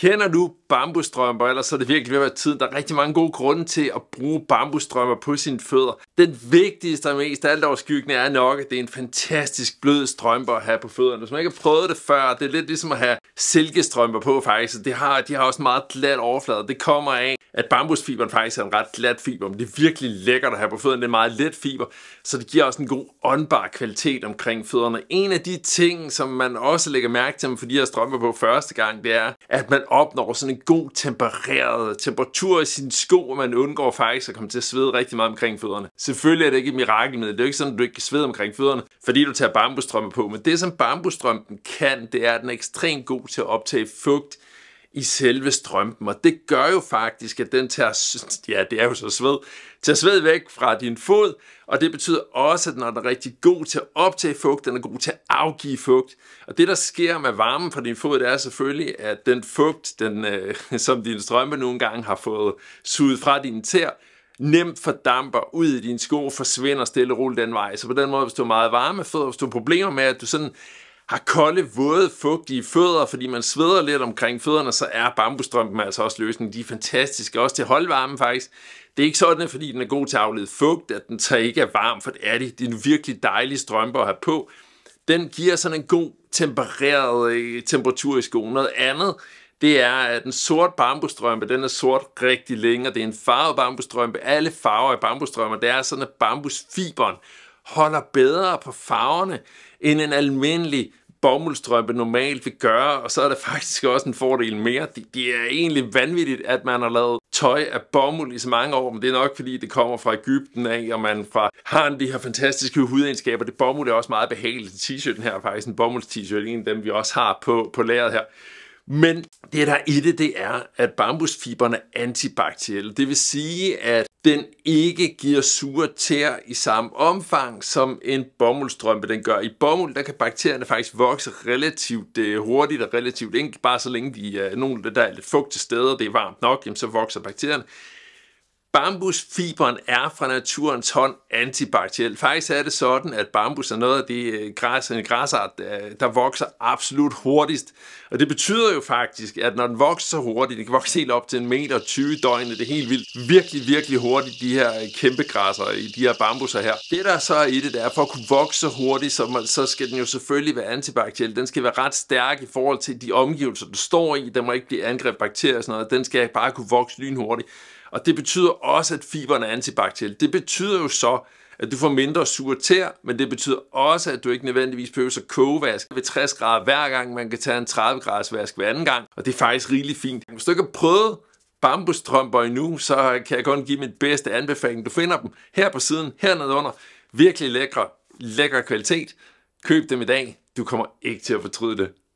Kender du bambustrømper, ellers så er det virkelig ved at være tiden. Der er rigtig mange gode grunde til at bruge bambustrømper på sine fødder. Den vigtigste og mest altoverskyggende er nok, at det er en fantastisk blød strømper at have på fødderne. Hvis man ikke har prøvet det før, det er lidt ligesom at have silkestrømper på faktisk. Det har, de har også en meget glat overflade. Det kommer af, at bambusfiberen faktisk er en ret glat fiber, men det er virkelig lækkert at have på fødderne. Det er meget let fiber, så det giver også en god åndbar kvalitet omkring fødderne. En af de ting, som man også lægger mærke til, fordi jeg strømper på første gang, det er, at man opnår sådan en god tempereret temperatur i sine sko, og man undgår faktisk at komme til at svede rigtig meget omkring fødderne. Selvfølgelig er det ikke et mirakel, men Det er jo ikke sådan, at du ikke kan svede omkring fødderne, fordi du tager bambustrømpe på. Men det, som bambustrømpen kan, det er, at den er ekstremt god til at optage fugt i selve strømpen, og det gør jo faktisk, at den tager, ja, det er jo så sved, tager sved væk fra din fod, og det betyder også, at når den er rigtig god til at optage fugt, den er god til at afgive fugt. Og det, der sker med varmen fra din fod, det er selvfølgelig, at den fugt, den, øh, som din strømpe nogle gange har fået suget fra dine tæer, nemt fordamper ud i dine sko, forsvinder stille og roligt den vej. Så på den måde, hvis du har meget varme fødder, hvis du har problemer med, at du sådan har kolde, våde, fugtige fødder, fordi man sveder lidt omkring fødderne, så er bambustrømpen altså også løsningen. De er fantastiske, også til holdvarme faktisk. Det er ikke sådan, fordi den er god til at aflede fugt, at den så ikke er varm, for det er de. Det er en virkelig dejlig strømper at have på. Den giver sådan en god tempereret øh, temperatur i skoen. Noget andet, det er, at den sorte bambustrømpe, den er sort rigtig længe, og det er en farvet bambustrømpe. Alle farver i bambustrømmer, det er sådan, at bambusfiberen holder bedre på farverne end en almindelig bomuldstrømpe normalt vil gøre, og så er der faktisk også en fordel mere. Det, det er egentlig vanvittigt, at man har lavet tøj af bomuld i så mange år, men det er nok fordi, det kommer fra Ægypten af, og man fra, har en de her fantastiske hudegenskaber. Det bomuld er også meget behageligt. T-shirten her er faktisk en bomulds-t-shirt, en af dem, vi også har på, på lageret her. Men det, der er i det, det er, at bambusfiberne er antibakterielle. Det vil sige, at den ikke giver sure tær i samme omfang, som en bomuldstrømpe den gør. I bomuld, der kan bakterierne faktisk vokse relativt øh, hurtigt og relativt enkelt, bare så længe de er øh, nogle, der er lidt fugt til stede, og det er varmt nok, jamen, så vokser bakterierne. Bambusfiberen er fra naturens hånd antibakteriel. Faktisk er det sådan, at bambus er noget af de øh, græs, en græsart, øh, der vokser absolut hurtigst. Og det betyder jo faktisk, at når den vokser så hurtigt, den kan vokse helt op til en meter 20 døgnet, det er helt vildt, virkelig, virkelig hurtigt, de her øh, kæmpe græsser i de her bambusser her. Det der så er i det, der er for at kunne vokse så hurtigt, så, man, så skal den jo selvfølgelig være antibakteriel. Den skal være ret stærk i forhold til de omgivelser, den står i. Den må ikke blive angrebet bakterier og sådan noget. Den skal bare kunne vokse lynhurtigt. Og det betyder også, at fiberen er antibakteriel. Det betyder jo så, at du får mindre sur tær, men det betyder også, at du ikke nødvendigvis behøver at kogevask ved 60 grader hver gang. Man kan tage en 30 graders vask hver anden gang, og det er faktisk rigeligt fint. Hvis du ikke har prøvet bambustrømper endnu, så kan jeg kun give mit bedste anbefaling. Du finder dem her på siden, hernede under. Virkelig lækre, lækker kvalitet. Køb dem i dag. Du kommer ikke til at fortryde det.